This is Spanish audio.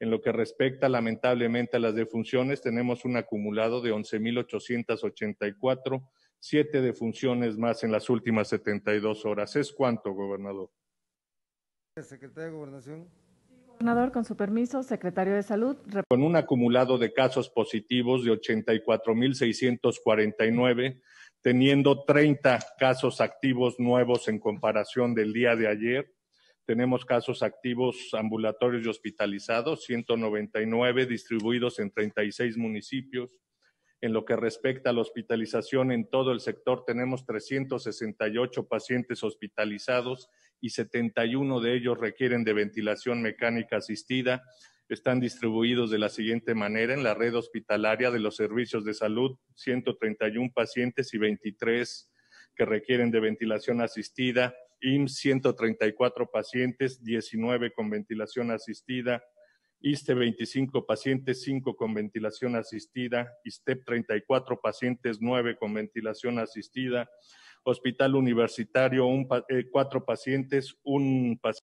En lo que respecta lamentablemente a las defunciones, tenemos un acumulado de 11.884, siete defunciones más en las últimas 72 horas. ¿Es cuánto, gobernador? Secretario de Gobernación. Gobernador, con su permiso, secretario de Salud. Con un acumulado de casos positivos de 84.649, teniendo 30 casos activos nuevos en comparación del día de ayer, tenemos casos activos ambulatorios y hospitalizados, 199 distribuidos en 36 municipios. En lo que respecta a la hospitalización en todo el sector, tenemos 368 pacientes hospitalizados y 71 de ellos requieren de ventilación mecánica asistida. Están distribuidos de la siguiente manera en la red hospitalaria de los servicios de salud, 131 pacientes y 23 que requieren de ventilación asistida IMSS 134 pacientes, 19 con ventilación asistida, ISTE 25 pacientes, 5 con ventilación asistida, ISTEP 34 pacientes, 9 con ventilación asistida, Hospital Universitario, 4 eh, pacientes, un paciente